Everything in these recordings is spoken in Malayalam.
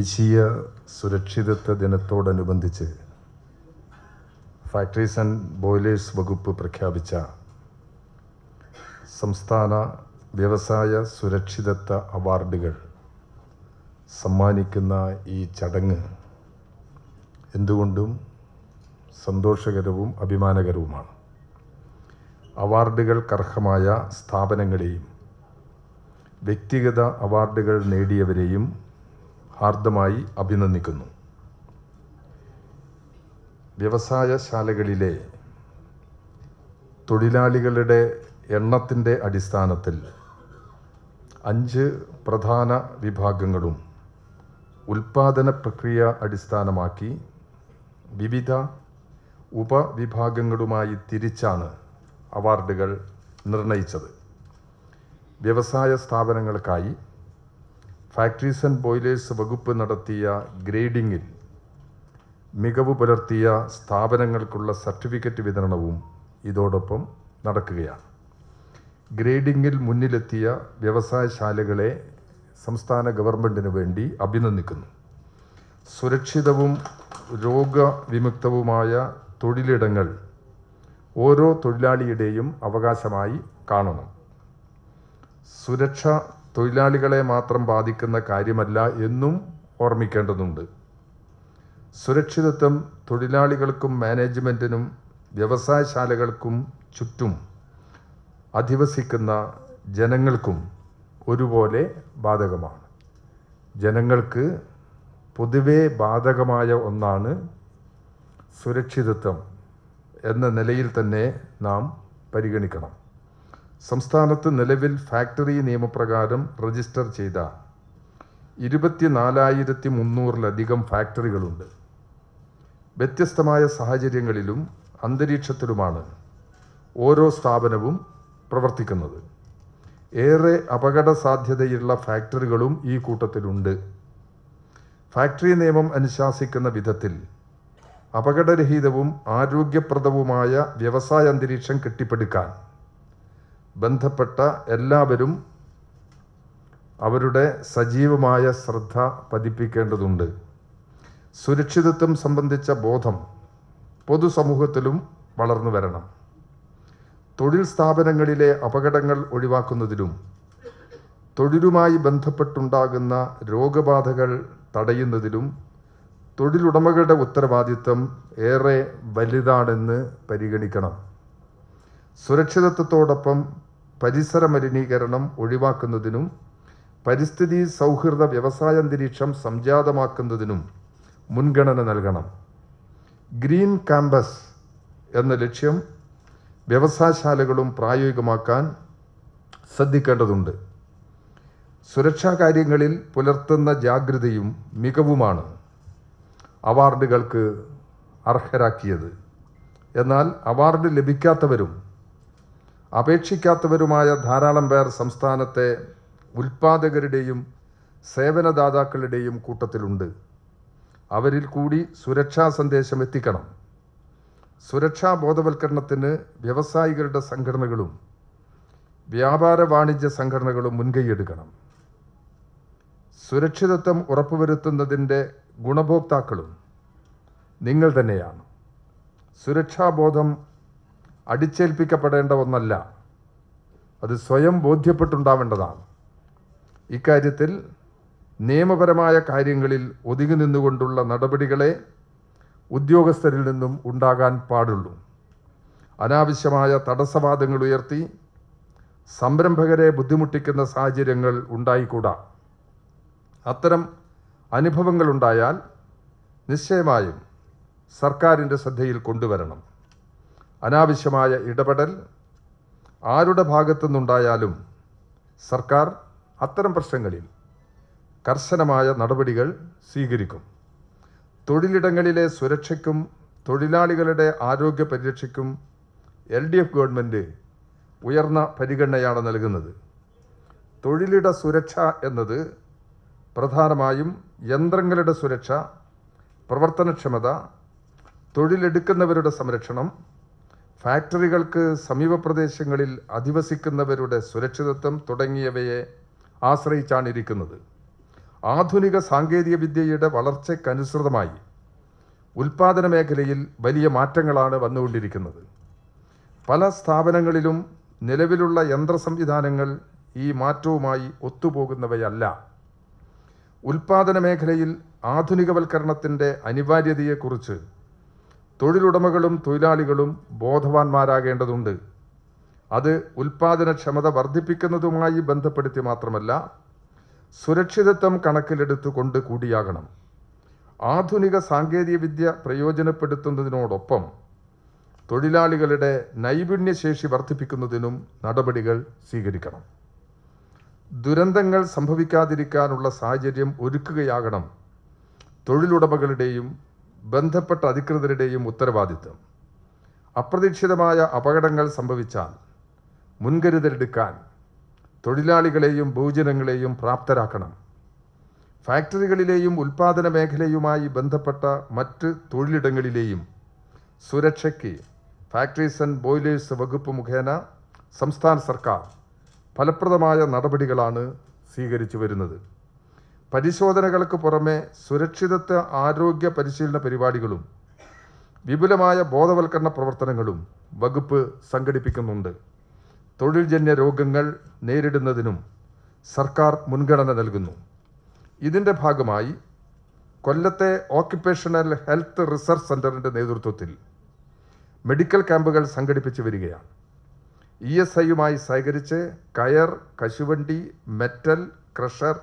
ദേശീയ സുരക്ഷിതത്വ ദിനത്തോടനുബന്ധിച്ച് ഫാക്ടറീസ് ആൻഡ് ബോയിലേഴ്സ് വകുപ്പ് പ്രഖ്യാപിച്ച സംസ്ഥാന വ്യവസായ സുരക്ഷിതത്വ അവാർഡുകൾ സമ്മാനിക്കുന്ന ഈ ചടങ്ങ് എന്തുകൊണ്ടും സന്തോഷകരവും അഭിമാനകരവുമാണ് അവാർഡുകൾക്കർഹമായ സ്ഥാപനങ്ങളെയും വ്യക്തിഗത അവാർഡുകൾ നേടിയവരെയും ഹാർദമായി അഭിനന്ദിക്കുന്നു വ്യവസായശാലകളിലെ തൊഴിലാളികളുടെ എണ്ണത്തിൻ്റെ അടിസ്ഥാനത്തിൽ അഞ്ച് പ്രധാന വിഭാഗങ്ങളും ഉൽപാദന പ്രക്രിയ അടിസ്ഥാനമാക്കി വിവിധ ഉപവിഭാഗങ്ങളുമായി തിരിച്ചാണ് അവാർഡുകൾ നിർണയിച്ചത് വ്യവസായ സ്ഥാപനങ്ങൾക്കായി ഫാക്ടറീസ് ആൻഡ് ബോയിലേഴ്സ് വകുപ്പ് നടത്തിയ ഗ്രേഡിംഗിൽ മികവ് പുലർത്തിയ സ്ഥാപനങ്ങൾക്കുള്ള സർട്ടിഫിക്കറ്റ് വിതരണവും ഇതോടൊപ്പം നടക്കുകയാണ് ഗ്രേഡിംഗിൽ മുന്നിലെത്തിയ വ്യവസായശാലകളെ സംസ്ഥാന ഗവൺമെൻറ്റിന് വേണ്ടി അഭിനന്ദിക്കുന്നു സുരക്ഷിതവും രോഗവിമുക്തവുമായ തൊഴിലിടങ്ങൾ ഓരോ തൊഴിലാളിയുടെയും അവകാശമായി കാണണം സുരക്ഷ തൊഴിലാളികളെ മാത്രം ബാധിക്കുന്ന കാര്യമല്ല എന്നും ഓർമ്മിക്കേണ്ടതുണ്ട് സുരക്ഷിതത്വം തൊഴിലാളികൾക്കും മാനേജ്മെൻറ്റിനും വ്യവസായശാലകൾക്കും ചുറ്റും അധിവസിക്കുന്ന ജനങ്ങൾക്കും ഒരുപോലെ ബാധകമാണ് ജനങ്ങൾക്ക് പൊതുവെ ബാധകമായ ഒന്നാണ് സുരക്ഷിതത്വം എന്ന നിലയിൽ തന്നെ നാം പരിഗണിക്കണം സംസ്ഥാനത്ത് നിലവിൽ ഫാക്ടറി നിയമപ്രകാരം രജിസ്റ്റർ ചെയ്ത ഇരുപത്തിനാലായിരത്തി മുന്നൂറിലധികം ഫാക്ടറികളുണ്ട് വ്യത്യസ്തമായ സാഹചര്യങ്ങളിലും അന്തരീക്ഷത്തിലുമാണ് ഓരോ സ്ഥാപനവും പ്രവർത്തിക്കുന്നത് ഏറെ അപകട സാധ്യതയുള്ള ഫാക്ടറികളും ഈ കൂട്ടത്തിലുണ്ട് ഫാക്ടറി നിയമം അനുശാസിക്കുന്ന വിധത്തിൽ അപകടരഹിതവും ആരോഗ്യപ്രദവുമായ വ്യവസായ അന്തരീക്ഷം കെട്ടിപ്പടുക്കാൻ ബന്ധപ്പെട്ട എല്ലാവരും അവരുടെ സജീവമായ ശ്രദ്ധ പതിപ്പിക്കേണ്ടതുണ്ട് സുരക്ഷിതത്വം സംബന്ധിച്ച ബോധം പൊതുസമൂഹത്തിലും വളർന്നു വരണം തൊഴിൽ സ്ഥാപനങ്ങളിലെ അപകടങ്ങൾ ഒഴിവാക്കുന്നതിലും തൊഴിലുമായി ബന്ധപ്പെട്ടുണ്ടാകുന്ന രോഗബാധകൾ തടയുന്നതിലും തൊഴിലുടമകളുടെ ഉത്തരവാദിത്തം ഏറെ വലുതാണെന്ന് പരിഗണിക്കണം സുരക്ഷിതത്വത്തോടൊപ്പം പരിസര മലിനീകരണം ഒഴിവാക്കുന്നതിനും പരിസ്ഥിതി സൗഹൃദ വ്യവസായ അന്തരീക്ഷം സംജാതമാക്കുന്നതിനും മുൻഗണന നൽകണം ഗ്രീൻ ക്യാമ്പസ് എന്ന ലക്ഷ്യം വ്യവസായശാലകളും പ്രായോഗികമാക്കാൻ ശ്രദ്ധിക്കേണ്ടതുണ്ട് സുരക്ഷാ കാര്യങ്ങളിൽ പുലർത്തുന്ന ജാഗ്രതയും മികവുമാണ് അവാർഡുകൾക്ക് അർഹരാക്കിയത് എന്നാൽ അവാർഡ് ലഭിക്കാത്തവരും അപേക്ഷിക്കാത്തവരുമായ ധാരാളം പേർ സംസ്ഥാനത്തെ ഉൽപാദകരുടെയും സേവനദാതാക്കളുടെയും കൂട്ടത്തിലുണ്ട് അവരിൽ കൂടി സുരക്ഷാ സന്ദേശം എത്തിക്കണം സുരക്ഷാ ബോധവൽക്കരണത്തിന് വ്യവസായികളുടെ സംഘടനകളും വ്യാപാര വാണിജ്യ സംഘടനകളും മുൻകൈയെടുക്കണം സുരക്ഷിതത്വം ഉറപ്പുവരുത്തുന്നതിൻ്റെ ഗുണഭോക്താക്കളും നിങ്ങൾ തന്നെയാണ് സുരക്ഷാബോധം അടിച്ചേൽപ്പിക്കപ്പെടേണ്ട ഒന്നല്ല അത് സ്വയം ബോധ്യപ്പെട്ടുണ്ടാവേണ്ടതാണ് ഇക്കാര്യത്തിൽ നിയമപരമായ കാര്യങ്ങളിൽ ഒതുങ്ങി നിന്നുകൊണ്ടുള്ള നടപടികളെ ഉദ്യോഗസ്ഥരിൽ നിന്നും ഉണ്ടാകാൻ പാടുള്ളൂ അനാവശ്യമായ തടസ്സവാദങ്ങൾ ഉയർത്തി സംരംഭകരെ ബുദ്ധിമുട്ടിക്കുന്ന സാഹചര്യങ്ങൾ ഉണ്ടായിക്കൂടാ അത്തരം അനുഭവങ്ങളുണ്ടായാൽ നിശ്ചയമായും സർക്കാരിൻ്റെ ശ്രദ്ധയിൽ കൊണ്ടുവരണം അനാവശ്യമായ ഇടപെടൽ ആരുടെ ഭാഗത്തുനിന്നുണ്ടായാലും സർക്കാർ അത്തരം പ്രശ്നങ്ങളിൽ കർശനമായ നടപടികൾ സ്വീകരിക്കും തൊഴിലിടങ്ങളിലെ സുരക്ഷയ്ക്കും തൊഴിലാളികളുടെ ആരോഗ്യ പരിരക്ഷയ്ക്കും എൽ ഡി എഫ് ഗവൺമെൻറ് ഉയർന്ന പരിഗണനയാണ് നൽകുന്നത് തൊഴിലിട സുരക്ഷ എന്നത് പ്രധാനമായും യന്ത്രങ്ങളുടെ സുരക്ഷ പ്രവർത്തനക്ഷമത തൊഴിലെടുക്കുന്നവരുടെ സംരക്ഷണം ഫാക്ടറികൾക്ക് സമീപ പ്രദേശങ്ങളിൽ അധിവസിക്കുന്നവരുടെ സുരക്ഷിതത്വം തുടങ്ങിയവയെ ആശ്രയിച്ചാണിരിക്കുന്നത് ആധുനിക സാങ്കേതികവിദ്യയുടെ വളർച്ചയ്ക്കനുസൃതമായി ഉൽപാദന മേഖലയിൽ വലിയ മാറ്റങ്ങളാണ് വന്നുകൊണ്ടിരിക്കുന്നത് പല സ്ഥാപനങ്ങളിലും നിലവിലുള്ള യന്ത്ര സംവിധാനങ്ങൾ ഈ മാറ്റവുമായി ഒത്തുപോകുന്നവയല്ല ഉൽപാദന മേഖലയിൽ ആധുനികവൽക്കരണത്തിൻ്റെ അനിവാര്യതയെക്കുറിച്ച് തൊഴിലുടമകളും തൊഴിലാളികളും ബോധവാന്മാരാകേണ്ടതുണ്ട് അത് ഉൽപാദനക്ഷമത വർദ്ധിപ്പിക്കുന്നതുമായി ബന്ധപ്പെടുത്തി മാത്രമല്ല സുരക്ഷിതത്വം കണക്കിലെടുത്തുകൊണ്ട് കൂടിയാകണം ആധുനിക സാങ്കേതികവിദ്യ പ്രയോജനപ്പെടുത്തുന്നതിനോടൊപ്പം തൊഴിലാളികളുടെ നൈപുണ്യശേഷി വർദ്ധിപ്പിക്കുന്നതിനും നടപടികൾ സ്വീകരിക്കണം ദുരന്തങ്ങൾ സംഭവിക്കാതിരിക്കാനുള്ള സാഹചര്യം ഒരുക്കുകയാകണം തൊഴിലുടമകളുടെയും ബന്ധപ്പെട്ട അധികൃതരുടെയും ഉത്തരവാദിത്വം അപ്രതീക്ഷിതമായ അപകടങ്ങൾ സംഭവിച്ചാൽ മുൻകരുതലെടുക്കാൻ തൊഴിലാളികളെയും ഭൂജനങ്ങളെയും പ്രാപ്തരാക്കണം ഫാക്ടറികളിലെയും ഉൽപാദന മേഖലയുമായി ബന്ധപ്പെട്ട മറ്റ് തൊഴിലിടങ്ങളിലെയും സുരക്ഷയ്ക്ക് ഫാക്ടറീസ് ആൻഡ് ബോയിലേഴ്സ് വകുപ്പ് മുഖേന സംസ്ഥാന സർക്കാർ ഫലപ്രദമായ നടപടികളാണ് സ്വീകരിച്ചു വരുന്നത് പരിശോധനകൾക്ക് പുറമെ സുരക്ഷിതത്വ ആരോഗ്യ പരിശീലന പരിപാടികളും വിപുലമായ ബോധവൽക്കരണ പ്രവർത്തനങ്ങളും വകുപ്പ് സംഘടിപ്പിക്കുന്നുണ്ട് തൊഴിൽജന്യ രോഗങ്ങൾ നേരിടുന്നതിനും സർക്കാർ മുൻഗണന നൽകുന്നു ഇതിൻ്റെ ഭാഗമായി കൊല്ലത്തെ ഓക്യുപ്പേഷണൽ ഹെൽത്ത് റിസർച്ച് സെൻ്ററിൻ്റെ നേതൃത്വത്തിൽ മെഡിക്കൽ ക്യാമ്പുകൾ സംഘടിപ്പിച്ചു വരികയാണ് ഇ എസ് ഐയുമായി സഹകരിച്ച് കയർ കശുവണ്ടി metal crusher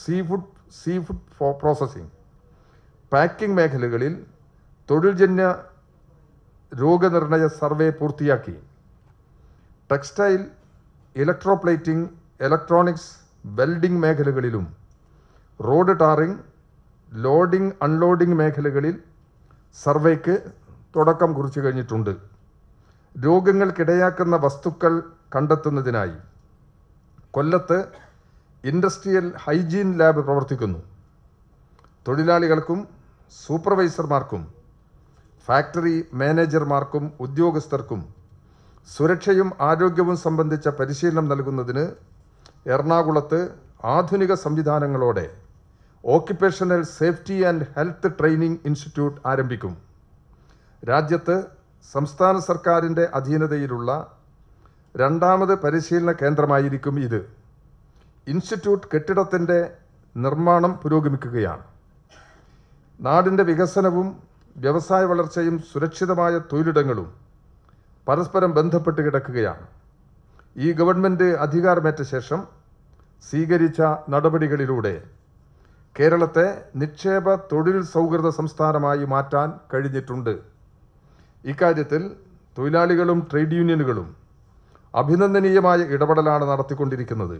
seafood seafood processing packing മേഖലകളിൽ തൊഴിൽജന്യ രോഗനിർണയ സർവേ പൂർത്തിയാക്കി ടെക്സ്റ്റൈൽ ഇലക്ട്രോപ്ലേറ്റിംഗ് ഇലക്ട്രോണിക്സ് വെൽഡിംഗ് മേഖലകളിലും റോഡ് ടാറിംഗ് ലോഡിംഗ് അൺലോഡിംഗ് മേഖലകളിൽ സർവേക്ക് തുടക്കം കുറിച്ചു കഴിഞ്ഞിട്ടുണ്ട് രോഗങ്ങൾക്കിടയാക്കുന്ന വസ്തുക്കൾ കണ്ടെത്തുന്നതിനായി കൊല്ലത്ത് ഇൻഡസ്ട്രിയൽ ഹൈജീൻ ലാബ് പ്രവർത്തിക്കുന്നു തൊഴിലാളികൾക്കും സൂപ്പർവൈസർമാർക്കും ഫാക്ടറി മാനേജർമാർക്കും ഉദ്യോഗസ്ഥർക്കും സുരക്ഷയും ആരോഗ്യവും സംബന്ധിച്ച പരിശീലനം നൽകുന്നതിന് എറണാകുളത്ത് ആധുനിക സംവിധാനങ്ങളോടെ occupational safety and health training institute ആരംഭിക്കും രാജ്യത്ത് സംസ്ഥാന സർക്കാരിൻ്റെ അധീനതയിലുള്ള രണ്ടാമത് പരിശീലന കേന്ദ്രമായിരിക്കും ഇത് ഇൻസ്റ്റിറ്റ്യൂട്ട് കെട്ടിടത്തിൻ്റെ നിർമ്മാണം പുരോഗമിക്കുകയാണ് നാടിൻ്റെ വികസനവും വ്യവസായ വളർച്ചയും സുരക്ഷിതമായ തൊഴിലിടങ്ങളും പരസ്പരം ബന്ധപ്പെട്ട് കിടക്കുകയാണ് ഈ ഗവൺമെൻറ് അധികാരമേറ്റ ശേഷം സ്വീകരിച്ച നടപടികളിലൂടെ കേരളത്തെ നിക്ഷേപ തൊഴിൽ സൗഹൃദ സംസ്ഥാനമായി മാറ്റാൻ കഴിഞ്ഞിട്ടുണ്ട് ഇക്കാര്യത്തിൽ തൊഴിലാളികളും ട്രേഡ് യൂണിയനുകളും അഭിനന്ദനീയമായ ഇടപെടലാണ് നടത്തിക്കൊണ്ടിരിക്കുന്നത്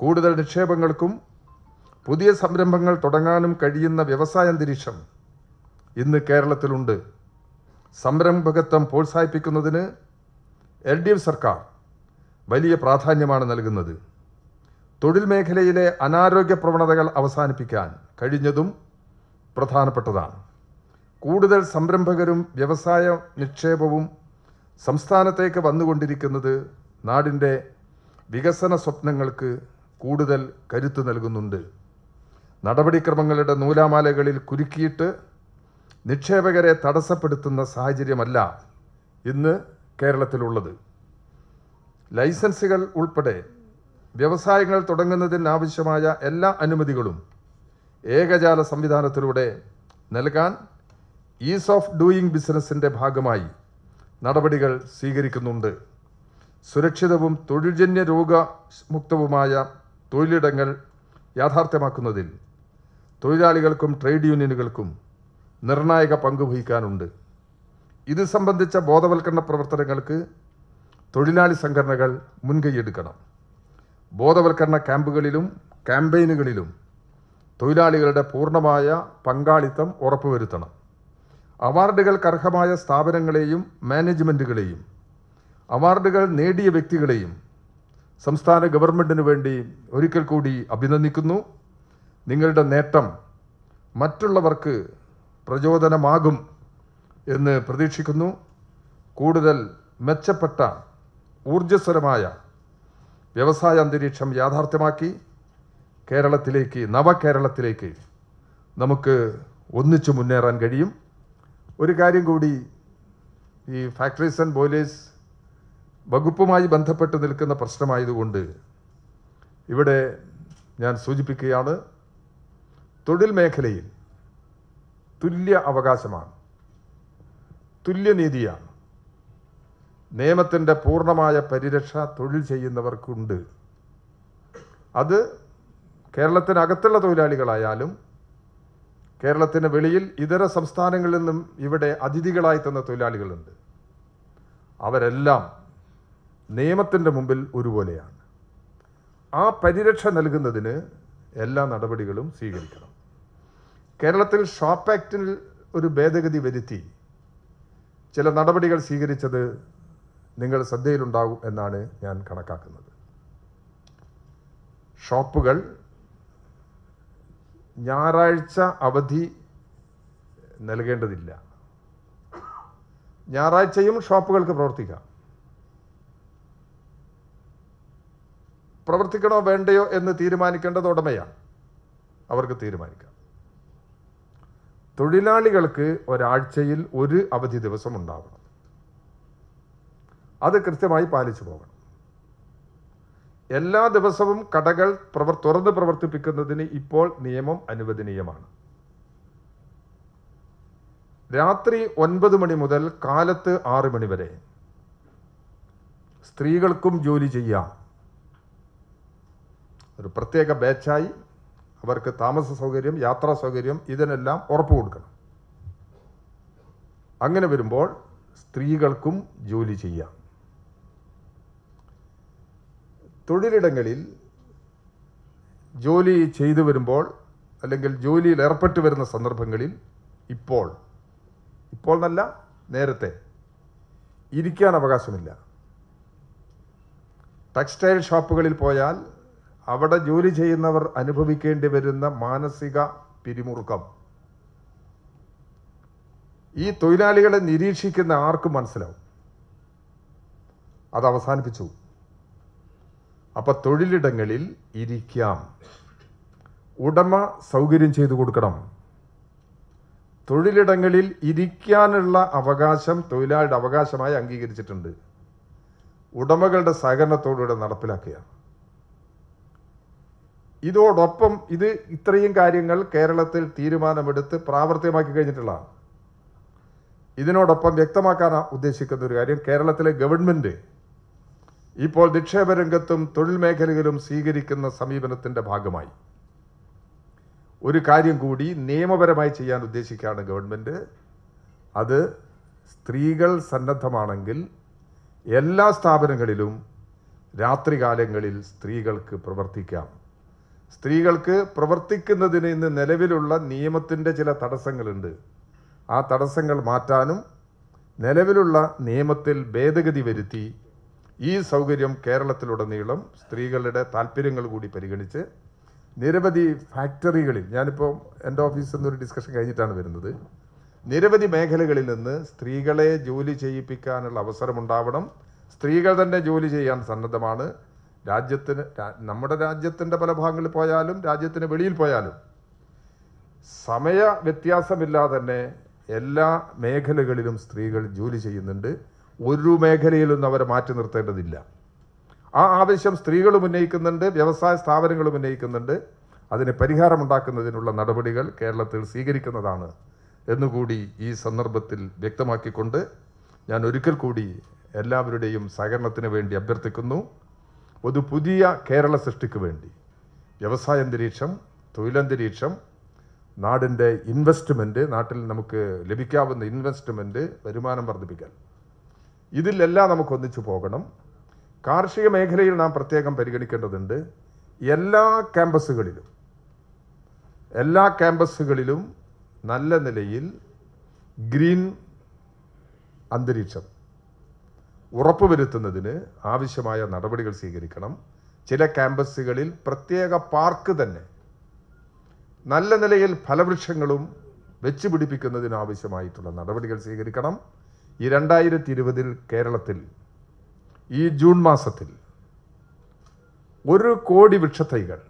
കൂടുതൽ നിക്ഷേപങ്ങൾക്കും പുതിയ സംരംഭങ്ങൾ തുടങ്ങാനും കഴിയുന്ന വ്യവസായ അന്തരീക്ഷം ഇന്ന് കേരളത്തിലുണ്ട് സംരംഭകത്വം പ്രോത്സാഹിപ്പിക്കുന്നതിന് എൽ ഡി എഫ് സർക്കാർ വലിയ പ്രാധാന്യമാണ് നൽകുന്നത് തൊഴിൽ മേഖലയിലെ അനാരോഗ്യ പ്രവണതകൾ അവസാനിപ്പിക്കാൻ കഴിഞ്ഞതും പ്രധാനപ്പെട്ടതാണ് കൂടുതൽ സംരംഭകരും വ്യവസായ നിക്ഷേപവും സംസ്ഥാനത്തേക്ക് വന്നുകൊണ്ടിരിക്കുന്നത് നാടിൻ്റെ വികസന സ്വപ്നങ്ങൾക്ക് കൂടുതൽ കരുത്ത് നൽകുന്നുണ്ട് നടപടിക്രമങ്ങളുടെ നൂലാമാലകളിൽ കുരുക്കിയിട്ട് നിക്ഷേപകരെ തടസ്സപ്പെടുത്തുന്ന സാഹചര്യമല്ല ഇന്ന് കേരളത്തിലുള്ളത് ലൈസൻസുകൾ ഉൾപ്പെടെ വ്യവസായങ്ങൾ തുടങ്ങുന്നതിനാവശ്യമായ എല്ലാ അനുമതികളും ഏകജാല സംവിധാനത്തിലൂടെ നൽകാൻ ഈസ് ഓഫ് ഡൂയിങ് ബിസിനസിൻ്റെ ഭാഗമായി നടപടികൾ സ്വീകരിക്കുന്നുണ്ട് സുരക്ഷിതവും തൊഴിൽജന്യ രോഗമുക്തവുമായ തൊഴിലിടങ്ങൾ യാഥാർത്ഥ്യമാക്കുന്നതിൽ തൊഴിലാളികൾക്കും ട്രേഡ് യൂണിയനുകൾക്കും നിർണായക പങ്ക് വഹിക്കാനുണ്ട് ഇത് സംബന്ധിച്ച ബോധവൽക്കരണ പ്രവർത്തനങ്ങൾക്ക് തൊഴിലാളി സംഘടനകൾ മുൻകൈയെടുക്കണം ബോധവൽക്കരണ ക്യാമ്പുകളിലും ക്യാമ്പയിനുകളിലും തൊഴിലാളികളുടെ പൂർണ്ണമായ പങ്കാളിത്തം ഉറപ്പുവരുത്തണം അർഹമായ സ്ഥാപനങ്ങളെയും മാനേജ്മെൻറ്റുകളെയും അവാർഡുകൾ നേടിയ വ്യക്തികളെയും സംസ്ഥാന ഗവൺമെൻറ്റിന് വേണ്ടി ഒരിക്കൽ കൂടി അഭിനന്ദിക്കുന്നു നിങ്ങളുടെ നേട്ടം മറ്റുള്ളവർക്ക് പ്രചോദനമാകും എന്ന് പ്രതീക്ഷിക്കുന്നു കൂടുതൽ മെച്ചപ്പെട്ട ഊർജസ്വരമായ വ്യവസായ അന്തരീക്ഷം യാഥാർത്ഥ്യമാക്കി കേരളത്തിലേക്ക് നവകേരളത്തിലേക്ക് നമുക്ക് ഒന്നിച്ചു മുന്നേറാൻ കഴിയും ഒരു കാര്യം കൂടി ഈ ഫാക്ടറീസ് ആൻഡ് ബോയിലേഴ്സ് വകുപ്പുമായി ബന്ധപ്പെട്ട് നിൽക്കുന്ന പ്രശ്നമായതുകൊണ്ട് ഇവിടെ ഞാൻ സൂചിപ്പിക്കുകയാണ് തൊഴിൽ മേഖലയിൽ തുല്യ അവകാശമാണ് തുല്യനീതിയാണ് നിയമത്തിൻ്റെ പൂർണ്ണമായ പരിരക്ഷ തൊഴിൽ ചെയ്യുന്നവർക്കുണ്ട് അത് കേരളത്തിനകത്തുള്ള തൊഴിലാളികളായാലും കേരളത്തിന് വെളിയിൽ ഇതര സംസ്ഥാനങ്ങളിൽ നിന്നും ഇവിടെ അതിഥികളായി തന്ന തൊഴിലാളികളുണ്ട് അവരെല്ലാം നിയമത്തിൻ്റെ മുമ്പിൽ ഒരുപോലെയാണ് ആ പരിരക്ഷ നൽകുന്നതിന് എല്ലാ നടപടികളും സ്വീകരിക്കണം കേരളത്തിൽ ഷോപ്പ് ആക്ടിൽ ഒരു ഭേദഗതി വരുത്തി ചില നടപടികൾ സ്വീകരിച്ചത് നിങ്ങൾ ശ്രദ്ധയിലുണ്ടാകും എന്നാണ് ഞാൻ കണക്കാക്കുന്നത് ഷോപ്പുകൾ ഞായറാഴ്ച അവധി നൽകേണ്ടതില്ല ഞായറാഴ്ചയും ഷോപ്പുകൾക്ക് പ്രവർത്തിക്കാം പ്രവർത്തിക്കണോ വേണ്ടയോ എന്ന് തീരുമാനിക്കേണ്ടത് ഉടമയാണ് അവർക്ക് തീരുമാനിക്കാം തൊഴിലാളികൾക്ക് ഒരാഴ്ചയിൽ ഒരു അവധി ദിവസം ഉണ്ടാവണം അത് കൃത്യമായി പാലിച്ചു പോകണം എല്ലാ ദിവസവും കടകൾ പ്രവർ തുറന്ന് പ്രവർത്തിപ്പിക്കുന്നതിന് ഇപ്പോൾ നിയമം അനുവദനീയമാണ് രാത്രി ഒൻപത് മണി മുതൽ കാലത്ത് ആറ് മണി വരെ സ്ത്രീകൾക്കും ജോലി ചെയ്യാം ഒരു പ്രത്യേക ബാച്ചായി അവർക്ക് താമസ സൗകര്യം യാത്രാ സൗകര്യം ഇതിനെല്ലാം ഉറപ്പ് കൊടുക്കണം അങ്ങനെ വരുമ്പോൾ സ്ത്രീകൾക്കും ജോലി ചെയ്യാം തൊഴിലിടങ്ങളിൽ ജോലി ചെയ്തു വരുമ്പോൾ അല്ലെങ്കിൽ ജോലിയിൽ ഏർപ്പെട്ട് വരുന്ന സന്ദർഭങ്ങളിൽ ഇപ്പോൾ ഇപ്പോൾ നല്ല നേരത്തെ ഇരിക്കാൻ അവകാശമില്ല ടെക്സ്റ്റൈൽ ഷോപ്പുകളിൽ പോയാൽ അവിടെ ജോലി ചെയ്യുന്നവർ അനുഭവിക്കേണ്ടി വരുന്ന മാനസിക പിരിമുറുക്കം ഈ തൊഴിലാളികളെ നിരീക്ഷിക്കുന്ന ആർക്കും മനസ്സിലാവും അത് അവസാനിപ്പിച്ചു അപ്പം തൊഴിലിടങ്ങളിൽ ഇരിക്കാം ഉടമ സൗകര്യം ചെയ്തു കൊടുക്കണം തൊഴിലിടങ്ങളിൽ ഇരിക്കാനുള്ള അവകാശം തൊഴിലാളിയുടെ അവകാശമായി അംഗീകരിച്ചിട്ടുണ്ട് ഉടമകളുടെ സഹകരണത്തോടുകൂടെ നടപ്പിലാക്കുകയാണ് ഇതോടൊപ്പം ഇത് ഇത്രയും കാര്യങ്ങൾ കേരളത്തിൽ തീരുമാനമെടുത്ത് പ്രാവർത്തികമാക്കി കഴിഞ്ഞിട്ടുള്ളതാണ് ഇതിനോടൊപ്പം വ്യക്തമാക്കാൻ ഉദ്ദേശിക്കുന്ന ഒരു കാര്യം കേരളത്തിലെ ഗവൺമെൻറ് ഇപ്പോൾ നിക്ഷേപ രംഗത്തും തൊഴിൽ മേഖലയിലും സ്വീകരിക്കുന്ന സമീപനത്തിൻ്റെ ഭാഗമായി ഒരു കാര്യം കൂടി നിയമപരമായി ചെയ്യാൻ ഉദ്ദേശിക്കുകയാണ് ഗവൺമെൻറ് അത് സ്ത്രീകൾ സന്നദ്ധമാണെങ്കിൽ എല്ലാ സ്ഥാപനങ്ങളിലും രാത്രികാലങ്ങളിൽ സ്ത്രീകൾക്ക് പ്രവർത്തിക്കാം സ്ത്രീകൾക്ക് പ്രവർത്തിക്കുന്നതിന് ഇന്ന് നിലവിലുള്ള നിയമത്തിൻ്റെ ചില തടസ്സങ്ങളുണ്ട് ആ തടസ്സങ്ങൾ മാറ്റാനും നിലവിലുള്ള നിയമത്തിൽ ഭേദഗതി വരുത്തി ഈ സൗകര്യം കേരളത്തിലുടനീളം സ്ത്രീകളുടെ താല്പര്യങ്ങൾ കൂടി പരിഗണിച്ച് നിരവധി ഫാക്ടറികളിൽ ഞാനിപ്പോൾ എൻ്റെ ഓഫീസിൽ നിന്നൊരു ഡിസ്കഷൻ കഴിഞ്ഞിട്ടാണ് വരുന്നത് നിരവധി മേഖലകളിൽ നിന്ന് സ്ത്രീകളെ ജോലി ചെയ്യിപ്പിക്കാനുള്ള അവസരമുണ്ടാവണം സ്ത്രീകൾ തന്നെ ജോലി ചെയ്യാൻ സന്നദ്ധമാണ് രാജ്യത്തിന് നമ്മുടെ രാജ്യത്തിൻ്റെ പല ഭാഗങ്ങളിൽ പോയാലും രാജ്യത്തിന് വെളിയിൽ പോയാലും സമയ വ്യത്യാസമില്ലാതെ തന്നെ എല്ലാ മേഖലകളിലും സ്ത്രീകൾ ജോലി ചെയ്യുന്നുണ്ട് ഒരു മേഖലയിലൊന്നും അവരെ മാറ്റി നിർത്തേണ്ടതില്ല ആ ആവശ്യം സ്ത്രീകളും ഉന്നയിക്കുന്നുണ്ട് വ്യവസായ സ്ഥാപനങ്ങളും ഉന്നയിക്കുന്നുണ്ട് അതിന് പരിഹാരമുണ്ടാക്കുന്നതിനുള്ള നടപടികൾ കേരളത്തിൽ സ്വീകരിക്കുന്നതാണ് എന്നുകൂടി ഈ സന്ദർഭത്തിൽ വ്യക്തമാക്കിക്കൊണ്ട് ഞാൻ ഒരിക്കൽ കൂടി എല്ലാവരുടെയും സഹകരണത്തിന് വേണ്ടി അഭ്യർത്ഥിക്കുന്നു ഒരു പുതിയ കേരള സൃഷ്ടിക്ക് വേണ്ടി വ്യവസായ അന്തരീക്ഷം തൊഴിലന്തരീക്ഷം നാടിൻ്റെ ഇൻവെസ്റ്റ്മെൻറ്റ് നാട്ടിൽ നമുക്ക് ലഭിക്കാവുന്ന ഇൻവെസ്റ്റ്മെൻറ്റ് വരുമാനം വർദ്ധിപ്പിക്കൽ ഇതിലെല്ലാം നമുക്ക് ഒന്നിച്ചു പോകണം കാർഷിക മേഖലയിൽ നാം പ്രത്യേകം പരിഗണിക്കേണ്ടതുണ്ട് എല്ലാ ക്യാമ്പസുകളിലും എല്ലാ ക്യാമ്പസുകളിലും നല്ല നിലയിൽ ഗ്രീൻ അന്തരീക്ഷം ഉറപ്പുവരുത്തുന്നതിന് ആവശ്യമായ നടപടികൾ സ്വീകരിക്കണം ചില ക്യാമ്പസുകളിൽ പ്രത്യേക പാർക്ക് തന്നെ നല്ല നിലയിൽ ഫലവൃക്ഷങ്ങളും വെച്ച് പിടിപ്പിക്കുന്നതിനാവശ്യമായിട്ടുള്ള നടപടികൾ സ്വീകരിക്കണം ഈ രണ്ടായിരത്തി ഇരുപതിൽ കേരളത്തിൽ ഈ ജൂൺ മാസത്തിൽ ഒരു കോടി വൃക്ഷത്തൈകൾ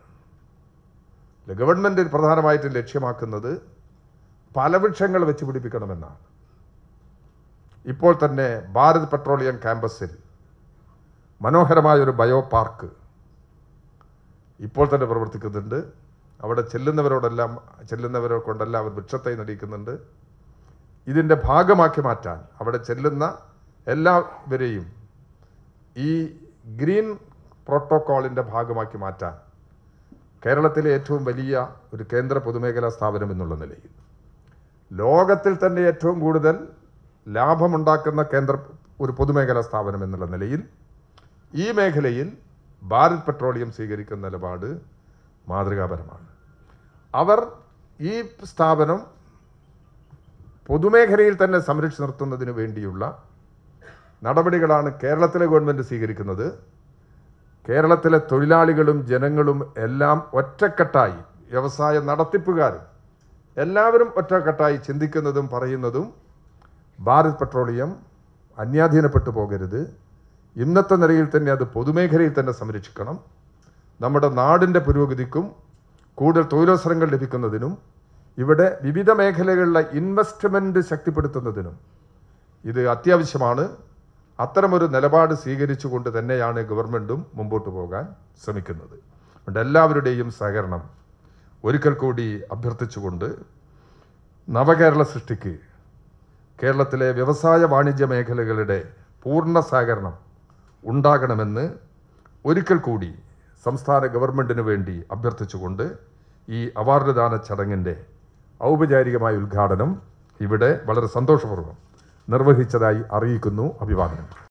ഗവൺമെൻറ് പ്രധാനമായിട്ടും ലക്ഷ്യമാക്കുന്നത് ഫലവൃക്ഷങ്ങൾ വെച്ച് പിടിപ്പിക്കണമെന്നാണ് ഇപ്പോൾ തന്നെ ഭാരത് പെട്രോളിയം ക്യാമ്പസിൽ മനോഹരമായൊരു ബയോ പാർക്ക് ഇപ്പോൾ തന്നെ പ്രവർത്തിക്കുന്നുണ്ട് അവിടെ ചെല്ലുന്നവരോടെല്ലാം ചെല്ലുന്നവരെ കൊണ്ടെല്ലാം അവർ വൃക്ഷത്തൈ നടിക്കുന്നുണ്ട് ഇതിൻ്റെ ഭാഗമാക്കി മാറ്റാൻ അവിടെ ചെല്ലുന്ന എല്ലാവരെയും ഈ ഗ്രീൻ പ്രോട്ടോക്കോളിൻ്റെ ഭാഗമാക്കി മാറ്റാൻ കേരളത്തിലെ ഏറ്റവും വലിയ ഒരു കേന്ദ്ര പൊതുമേഖലാ സ്ഥാപനം എന്നുള്ള നിലയിൽ ലോകത്തിൽ തന്നെ ഏറ്റവും കൂടുതൽ ലാഭമുണ്ടാക്കുന്ന കേന്ദ്ര ഒരു പൊതുമേഖലാ സ്ഥാപനം എന്നുള്ള നിലയിൽ ഈ മേഖലയിൽ ഭാരത് പെട്രോളിയം സ്വീകരിക്കുന്ന നിലപാട് മാതൃകാപരമാണ് അവർ ഈ സ്ഥാപനം പൊതുമേഖലയിൽ തന്നെ സംരക്ഷിച്ചു നിർത്തുന്നതിന് വേണ്ടിയുള്ള നടപടികളാണ് കേരളത്തിലെ ഗവൺമെൻറ് സ്വീകരിക്കുന്നത് കേരളത്തിലെ തൊഴിലാളികളും ജനങ്ങളും എല്ലാം ഒറ്റക്കെട്ടായി വ്യവസായ നടത്തിപ്പുകാരും എല്ലാവരും ഒറ്റക്കെട്ടായി ചിന്തിക്കുന്നതും പറയുന്നതും ഭാരത് പെട്രോളിയം അന്യാധീനപ്പെട്ടു പോകരുത് ഇന്നത്തെ നിലയിൽ തന്നെ അത് പൊതുമേഖലയിൽ തന്നെ സംരക്ഷിക്കണം നമ്മുടെ നാടിൻ്റെ പുരോഗതിക്കും കൂടുതൽ തൊഴിലവസരങ്ങൾ ലഭിക്കുന്നതിനും ഇവിടെ വിവിധ മേഖലകളിലെ ഇൻവെസ്റ്റ്മെൻറ്റ് ശക്തിപ്പെടുത്തുന്നതിനും ഇത് അത്യാവശ്യമാണ് അത്തരമൊരു നിലപാട് കൊണ്ട് തന്നെയാണ് ഗവൺമെൻറ്റും മുമ്പോട്ട് പോകാൻ ശ്രമിക്കുന്നത് അതുകൊണ്ട് എല്ലാവരുടെയും സഹകരണം ഒരിക്കൽ കൂടി അഭ്യർത്ഥിച്ചുകൊണ്ട് നവകേരള സൃഷ്ടിക്ക് കേരളത്തിലെ വ്യവസായ വാണിജ്യ മേഖലകളുടെ പൂർണ്ണ സഹകരണം ഉണ്ടാകണമെന്ന് ഒരിക്കൽ കൂടി സംസ്ഥാന ഗവൺമെൻറ്റിനു വേണ്ടി അഭ്യർത്ഥിച്ചുകൊണ്ട് ഈ അവാർഡ് ദാന ചടങ്ങിൻ്റെ ഔപചാരികമായ ഉദ്ഘാടനം ഇവിടെ വളരെ സന്തോഷപൂർവ്വം നിർവഹിച്ചതായി അറിയിക്കുന്നു അഭിവാദനം